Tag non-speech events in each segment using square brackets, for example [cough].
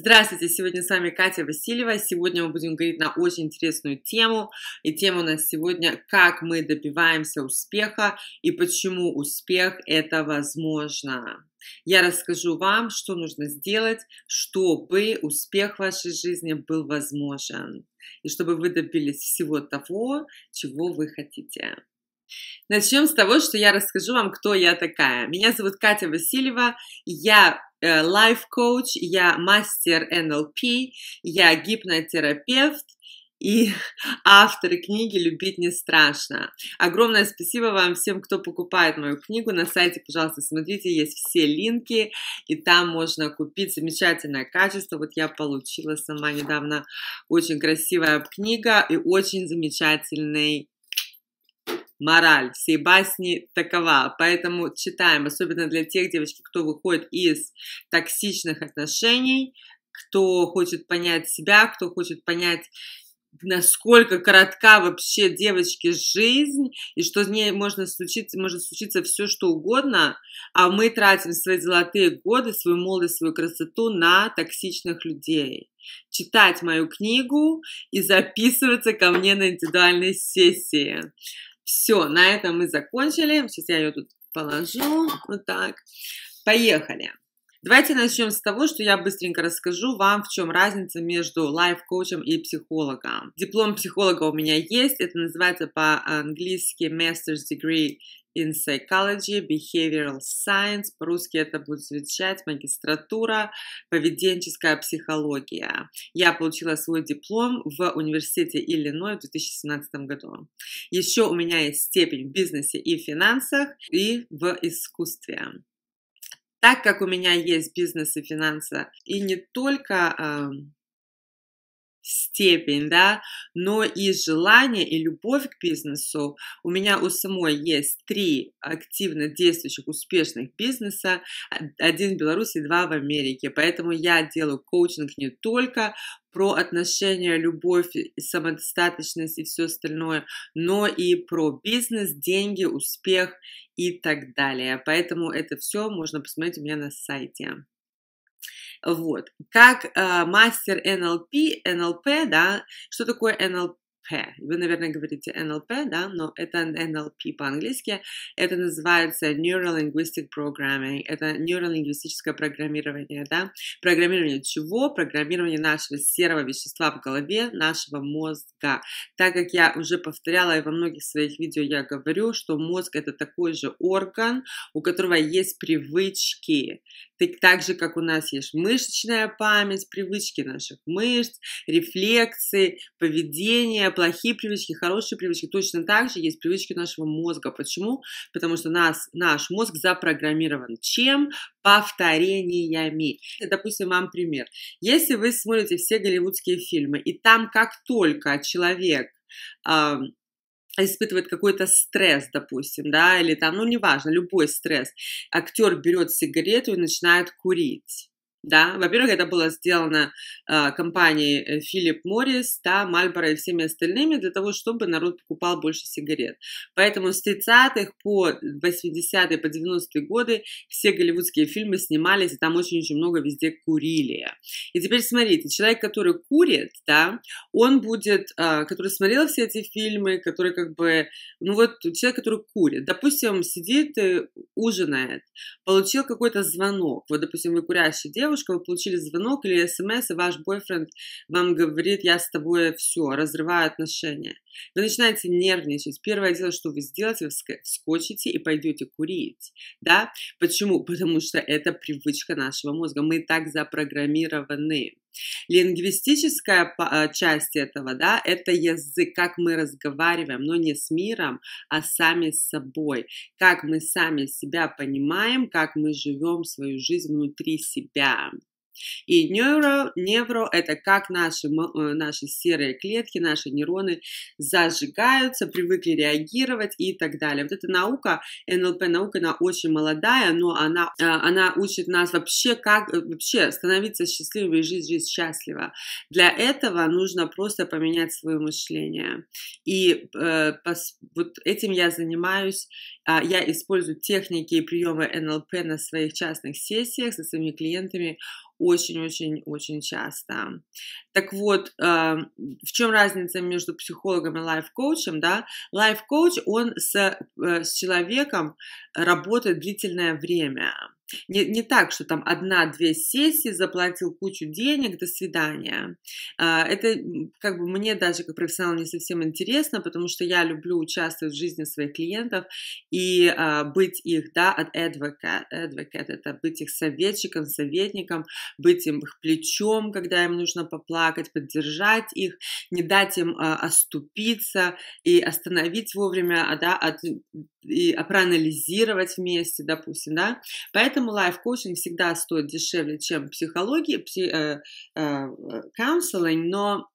Здравствуйте, сегодня с вами Катя Васильева. Сегодня мы будем говорить на очень интересную тему. И тема у нас сегодня «Как мы добиваемся успеха и почему успех – это возможно». Я расскажу вам, что нужно сделать, чтобы успех в вашей жизни был возможен. И чтобы вы добились всего того, чего вы хотите. Начнем с того, что я расскажу вам, кто я такая. Меня зовут Катя Васильева, я Э, лайф-коуч, я мастер НЛП, я гипнотерапевт, и [laughs] автор книги «Любить не страшно». Огромное спасибо вам всем, кто покупает мою книгу. На сайте, пожалуйста, смотрите, есть все линки, и там можно купить замечательное качество. Вот я получила сама недавно очень красивая книга и очень замечательный мораль всей басни такова. Поэтому читаем, особенно для тех девочек, кто выходит из токсичных отношений, кто хочет понять себя, кто хочет понять насколько коротка вообще девочки жизнь, и что с ней можно случиться, может случиться все, что угодно, а мы тратим свои золотые годы, свою молодость, свою красоту на токсичных людей. Читать мою книгу и записываться ко мне на индивидуальные сессии. Все, на этом мы закончили. Сейчас я ее тут положу. Вот так. Поехали. Давайте начнем с того, что я быстренько расскажу вам, в чем разница между лайф-коучем и психологом. Диплом психолога у меня есть, это называется по-английски Master's Degree in Psychology, Behavioral Science, по-русски это будет звучать магистратура, поведенческая психология. Я получила свой диплом в университете Иллиной в 2017 году. Еще у меня есть степень в бизнесе и финансах, и в искусстве. Так как у меня есть бизнес и финансы, и не только а, степень, да, но и желание, и любовь к бизнесу. У меня у самой есть три активно действующих, успешных бизнеса, один в Беларуси, два в Америке, поэтому я делаю коучинг не только про отношения, любовь, самодостаточность и все остальное, но и про бизнес, деньги, успех и так далее. Поэтому это все можно посмотреть у меня на сайте. Вот. Как э, мастер НЛП, НЛП, да, что такое НЛП? Вы, наверное, говорите NLP, да, но это NLP по-английски. Это называется Neural Linguistic Programming. Это нейролингвистическое программирование, да. Программирование чего? Программирование нашего серого вещества в голове, нашего мозга. Так как я уже повторяла и во многих своих видео я говорю, что мозг это такой же орган, у которого есть привычки так же, как у нас есть мышечная память, привычки наших мышц, рефлексы, поведение, плохие привычки, хорошие привычки. Точно так же есть привычки нашего мозга. Почему? Потому что нас, наш мозг запрограммирован чем? Повторениями. Допустим, вам пример. Если вы смотрите все голливудские фильмы, и там как только человек а испытывает какой-то стресс, допустим, да, или там, ну, неважно, любой стресс, актер берет сигарету и начинает курить. Да, во-первых, это было сделано а, э, компанией Philip Morris, да, Marlboro и всеми остальными для того, чтобы народ покупал больше сигарет. Поэтому с 30-х по 80-е, по 90-е годы все голливудские фильмы снимались, и там очень-очень много везде курили. И теперь смотрите, человек, который курит, да, он будет, э, который смотрел все эти фильмы, который как бы, ну вот человек, который курит, допустим, сидит и ужинает, получил какой-то звонок, вот, допустим, вы курящий девушка, девушка, вы получили звонок или смс, и ваш бойфренд вам говорит, я с тобой все, разрываю отношения. Вы начинаете нервничать. Первое дело, что вы сделаете, вы вскочите и пойдете курить. Да? Почему? Потому что это привычка нашего мозга. Мы так запрограммированы. Лингвистическая э, часть этого, да, это язык, как мы разговариваем, но не с миром, а сами с собой, как мы сами себя понимаем, как мы живем свою жизнь внутри себя. И нейро, невро – это как наши, э, наши серые клетки, наши нейроны зажигаются, привыкли реагировать и так далее. Вот эта наука, НЛП наука, она очень молодая, но она, э, она учит нас вообще, как э, вообще становиться счастливыми и жить жизнь счастливо. Для этого нужно просто поменять свое мышление. И э, пос, вот этим я занимаюсь. А, я использую техники и приемы НЛП на своих частных сессиях со своими клиентами очень-очень-очень часто. Так вот, а, в чем разница между психологом и лайф-коучем, да? Лайф-коуч, он с, э, с человеком работает длительное время, не, не так, что там одна-две сессии, заплатил кучу денег, до свидания. А, это как бы мне даже как профессионал не совсем интересно, потому что я люблю участвовать в жизни своих клиентов и а, быть их, да, от advocate. Advocate — это быть их советчиком, советником, быть им их плечом, когда им нужно поплакать, поддержать их, не дать им а, оступиться и остановить вовремя, да, от и проанализировать вместе, допустим, да. Поэтому лайф-коучинг всегда стоит дешевле, чем психология, пси, э, э но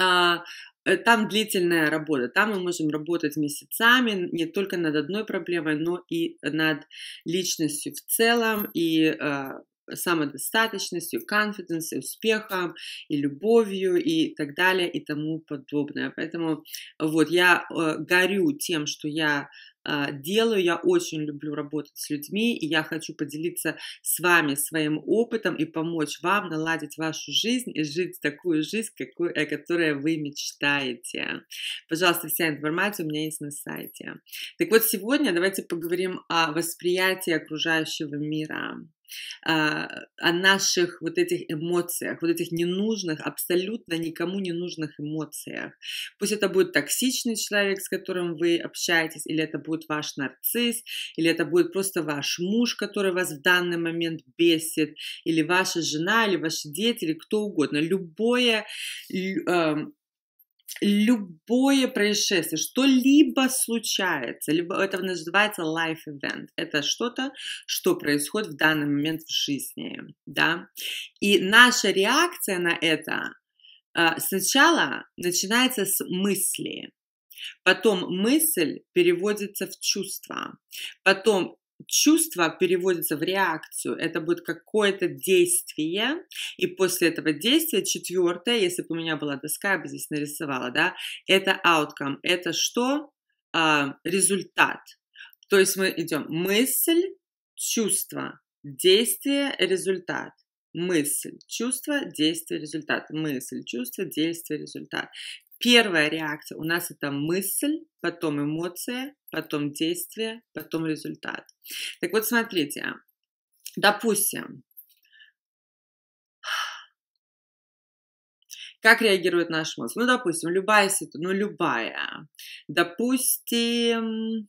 а, э, там длительная работа, там мы можем работать месяцами, не только над одной проблемой, но и над личностью в целом, и э, самодостаточностью, конфиденс, успехом, и любовью, и так далее, и тому подобное. Поэтому вот я э, горю тем, что я а, делаю. Я очень люблю работать с людьми, и я хочу поделиться с вами своим опытом и помочь вам наладить вашу жизнь и жить такую жизнь, какую, о которой вы мечтаете. Пожалуйста, вся информация у меня есть на сайте. Так вот, сегодня давайте поговорим о восприятии окружающего мира. А, о наших вот этих эмоциях, вот этих ненужных, абсолютно никому не нужных эмоциях. Пусть это будет токсичный человек, с которым вы общаетесь, или это будет ваш нарцисс, или это будет просто ваш муж, который вас в данный момент бесит, или ваша жена, или ваши дети, или кто угодно. Любое эм, любое происшествие, что-либо случается, либо, это называется life event, это что-то, что происходит в данный момент в жизни, да, и наша реакция на это э, сначала начинается с мысли, потом мысль переводится в чувство, потом чувство переводится в реакцию. Это будет какое-то действие, и после этого действия четвертое, если бы у меня была доска, я бы здесь нарисовала, да, это outcome, это что? А, результат. То есть мы идем мысль, чувство, действие, результат. Мысль, чувство, действие, результат. Мысль, чувство, действие, результат. Первая реакция у нас это мысль, потом эмоция, потом действие, потом результат. Так вот, смотрите, допустим, как реагирует наш мозг? Ну, допустим, любая ситуация, ну, любая. Допустим,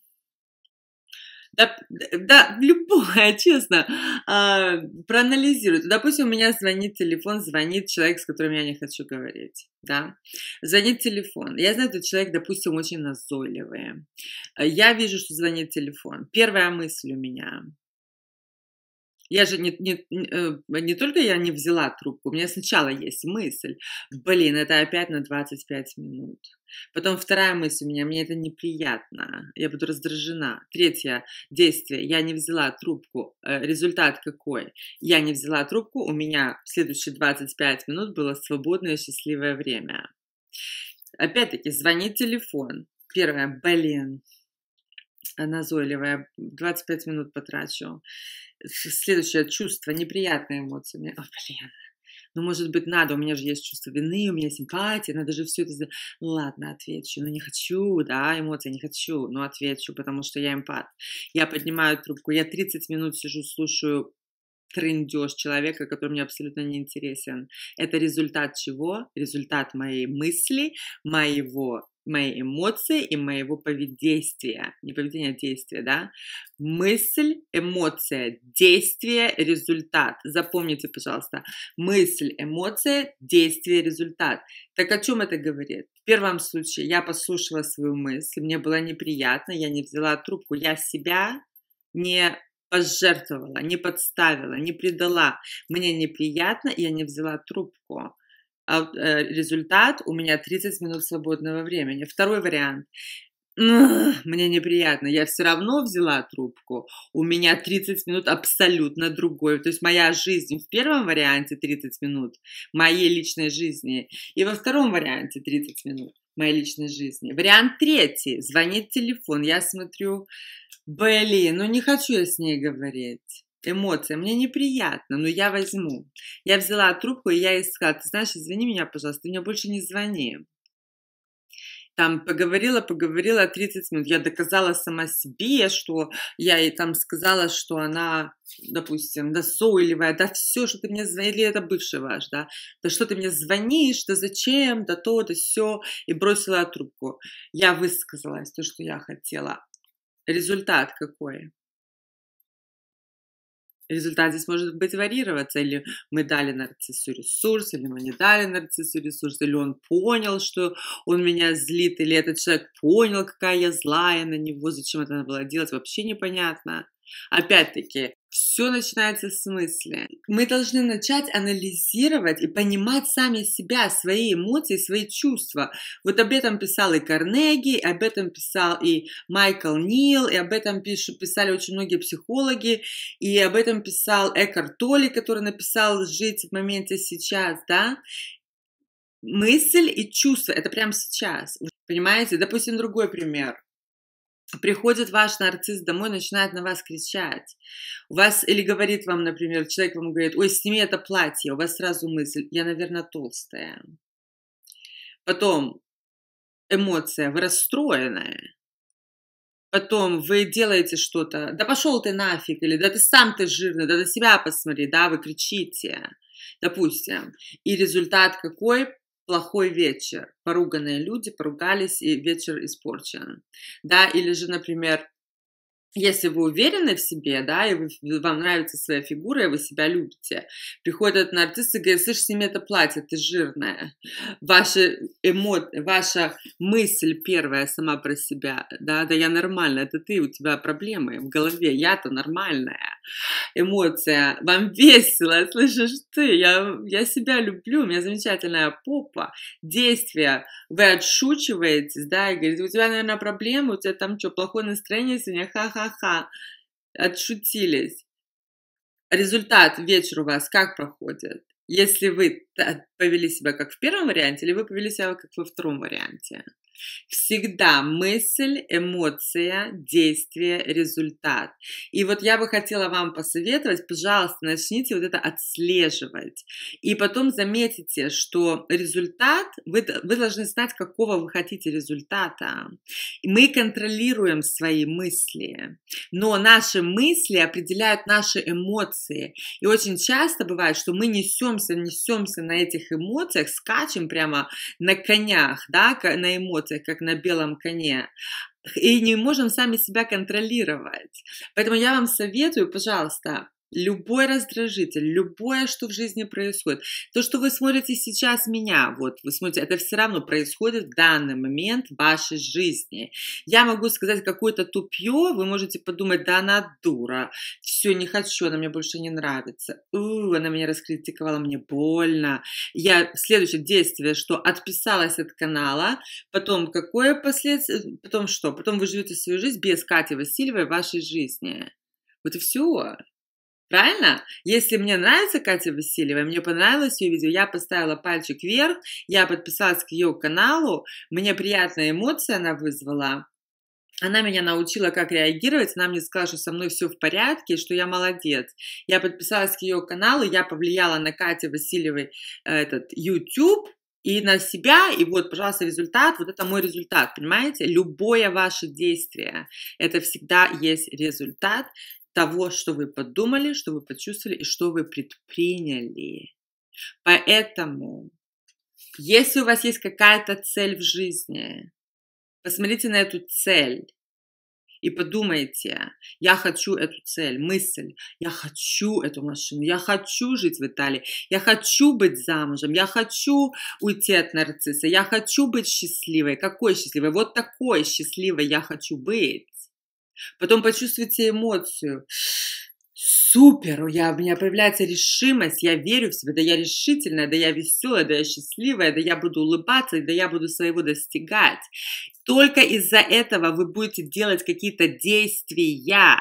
да, да любое, [laughs] честно, а, проанализируйте. Допустим, у меня звонит телефон, звонит человек, с которым я не хочу говорить, да. Звонит телефон. Я знаю, этот человек, допустим, очень назойливый. Я вижу, что звонит телефон. Первая мысль у меня – я же не, не, э, не только я не взяла трубку, у меня сначала есть мысль, блин, это опять на 25 минут. Потом вторая мысль у меня, мне это неприятно, я буду раздражена. Третье действие, я не взяла трубку. Э, результат какой? Я не взяла трубку, у меня в следующие 25 минут было свободное счастливое время. Опять-таки, звонит телефон. Первое, блин, Э, назойливая. 25 минут потрачу. Следующее чувство, неприятные эмоции. Мне, о, «А, блин. Ну, может быть, надо, у меня же есть чувство вины, у меня симпатия, надо же все это... Ну, ладно, отвечу, ну не хочу, да, эмоции не хочу, но отвечу, потому что я эмпат. Я поднимаю трубку, я 30 минут сижу, слушаю трындеж человека, который мне абсолютно не интересен. Это результат чего? Результат моей мысли, моего моей эмоции и моего поведения, не поведения, а действия, да, мысль, эмоция, действие, результат. Запомните, пожалуйста, мысль, эмоция, действие, результат. Так о чем это говорит? В первом случае я послушала свою мысль, мне было неприятно, я не взяла трубку, я себя не пожертвовала, не подставила, не предала. Мне неприятно, я не взяла трубку. Э, результат, у меня 30 минут свободного времени. Второй вариант мне неприятно, я все равно взяла трубку, у меня 30 минут абсолютно другой, то есть моя жизнь в первом варианте 30 минут моей личной жизни, и во втором варианте 30 минут моей личной жизни. Вариант третий, звонит телефон, я смотрю, блин, ну не хочу я с ней говорить эмоция, мне неприятно, но я возьму. Я взяла трубку, и я ей сказала, ты знаешь, извини меня, пожалуйста, ты мне больше не звони. Там поговорила, поговорила 30 минут. Я доказала сама себе, что я ей там сказала, что она, допустим, досойливая, да все, что ты мне звонишь, или это бывший ваш, да, да что ты мне звонишь, да зачем, да то, да все, и бросила трубку. Я высказалась, то, что я хотела. Результат какой? результат здесь может быть варьироваться. Или мы дали нарциссу ресурс, или мы не дали нарциссу ресурс, или он понял, что он меня злит, или этот человек понял, какая я злая на него, зачем это надо было делать, вообще непонятно. Опять-таки, все начинается с мысли. Мы должны начать анализировать и понимать сами себя, свои эмоции, свои чувства. Вот об этом писал и Карнеги, об этом писал и Майкл Нил, и об этом пишут, писали очень многие психологи, и об этом писал Экар Толи, который написал «Жить в моменте сейчас», да? Мысль и чувство, это прямо сейчас, понимаете? Допустим, другой пример приходит ваш нарцисс домой, начинает на вас кричать. У вас, или говорит вам, например, человек вам говорит, ой, сними это платье, у вас сразу мысль, я, наверное, толстая. Потом эмоция, вы расстроенная. Потом вы делаете что-то, да пошел ты нафиг, или да ты сам ты жирный, да на себя посмотри, да, вы кричите, допустим. И результат какой? плохой вечер. Поруганные люди поругались, и вечер испорчен. Да, или же, например, если вы уверены в себе, да, и вы, вам нравится своя фигура, и вы себя любите, приходят нарциссы и говорят, слышь, сними это платье, ты жирная. Ваша, эмо... Ваша мысль первая сама про себя, да, да я нормальная, это ты, у тебя проблемы в голове, я-то нормальная эмоция. Вам [laughs] весело, слышишь ты, я, я себя люблю, у меня замечательная попа, Действие Вы отшучиваетесь, да, и говорите, у тебя, наверное, проблемы, у тебя там что, плохое настроение сегодня, ха-ха-ха. Отшутились. Результат вечер у вас как проходит? Если вы повели себя как в первом варианте, или вы повели себя как во втором варианте? Всегда мысль, эмоция, действие, результат. И вот я бы хотела вам посоветовать, пожалуйста, начните вот это отслеживать. И потом заметите, что результат, вы, вы должны знать, какого вы хотите результата. Мы контролируем свои мысли, но наши мысли определяют наши эмоции. И очень часто бывает, что мы несемся, несемся на этих эмоциях, скачем прямо на конях, да, на эмоциях, работе, как на белом коне, и не можем сами себя контролировать. Поэтому я вам советую, пожалуйста, Любой раздражитель, любое, что в жизни происходит. То, что вы смотрите сейчас меня, вот, вы смотрите, это все равно происходит в данный момент в вашей жизни. Я могу сказать какое-то тупье, вы можете подумать, да она дура, все, не хочу, она мне больше не нравится, У, она меня раскритиковала, мне больно. Я, следующее действие, что отписалась от канала, потом какое последствие, потом что? Потом вы живете свою жизнь без Кати Васильевой в вашей жизни. Вот и все. Правильно? Если мне нравится Катя Васильева, мне понравилось ее видео, я поставила пальчик вверх, я подписалась к ее каналу, мне приятная эмоция она вызвала. Она меня научила, как реагировать, она мне сказала, что со мной все в порядке, что я молодец. Я подписалась к ее каналу, я повлияла на Кате Васильевой э, этот YouTube, и на себя, и вот, пожалуйста, результат, вот это мой результат, понимаете? Любое ваше действие, это всегда есть результат, того, что вы подумали, что вы почувствовали и что вы предприняли. Поэтому, если у вас есть какая-то цель в жизни, посмотрите на эту цель и подумайте, я хочу эту цель, мысль, я хочу эту машину, я хочу жить в Италии, я хочу быть замужем, я хочу уйти от нарцисса, я хочу быть счастливой. Какой счастливой? Вот такой счастливой я хочу быть. Потом почувствуйте эмоцию. Супер! Я, у меня появляется решимость, я верю в себя, да я решительная, да я веселая, да я счастливая, да я буду улыбаться, да я буду своего достигать. Только из-за этого вы будете делать какие-то действия.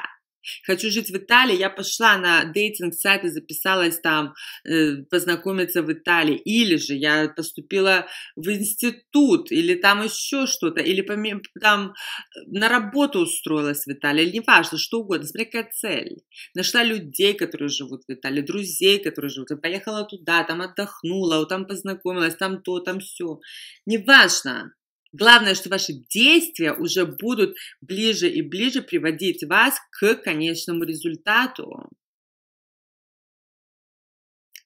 Хочу жить в Италии. Я пошла на дейтинг сайт и записалась там э, познакомиться в Италии. Или же я поступила в институт, или там еще что-то, или помимо, там э, на работу устроилась в Италии, или неважно, что угодно. Смотри, какая цель. Нашла людей, которые живут в Италии, друзей, которые живут. поехала туда, там отдохнула, там познакомилась, там то, там все. Неважно. Главное, что ваши действия уже будут ближе и ближе приводить вас к конечному результату.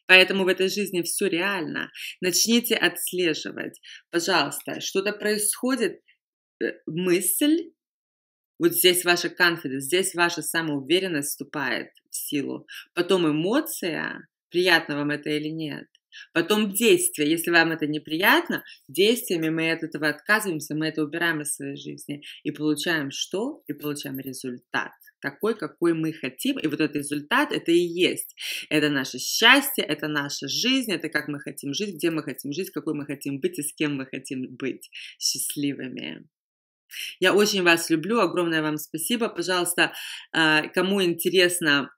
Поэтому в этой жизни все реально. Начните отслеживать. Пожалуйста, что-то происходит, э, мысль, вот здесь ваша confidence, здесь ваша самоуверенность вступает в силу. Потом эмоция, приятно вам это или нет. Потом действия. Если вам это неприятно, действиями мы от этого отказываемся, мы это убираем из своей жизни. И получаем что? И получаем результат такой, какой мы хотим. И вот этот результат, это и есть. Это наше счастье, это наша жизнь, это как мы хотим жить, где мы хотим жить, какой мы хотим быть и с кем мы хотим быть счастливыми. Я очень вас люблю, огромное вам спасибо. Пожалуйста, а, кому интересно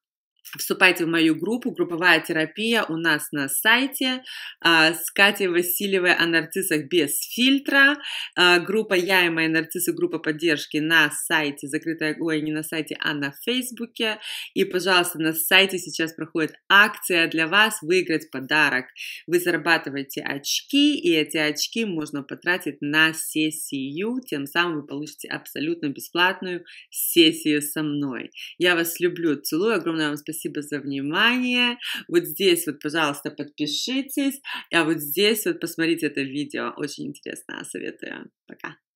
Вступайте в мою группу «Групповая терапия» у нас на сайте а, с Катей Васильевой о нарциссах без фильтра. А, группа «Я и мои нарциссы» группа поддержки на сайте, закрытая, ой, не на сайте, а на Фейсбуке. И, пожалуйста, на сайте сейчас проходит акция для вас выиграть подарок. Вы зарабатываете очки, и эти очки можно потратить на сессию, тем самым вы получите абсолютно бесплатную сессию со мной. Я вас люблю, целую, огромное вам спасибо спасибо за внимание. Вот здесь вот, пожалуйста, подпишитесь. А вот здесь вот посмотрите это видео. Очень интересно. Советую. Пока.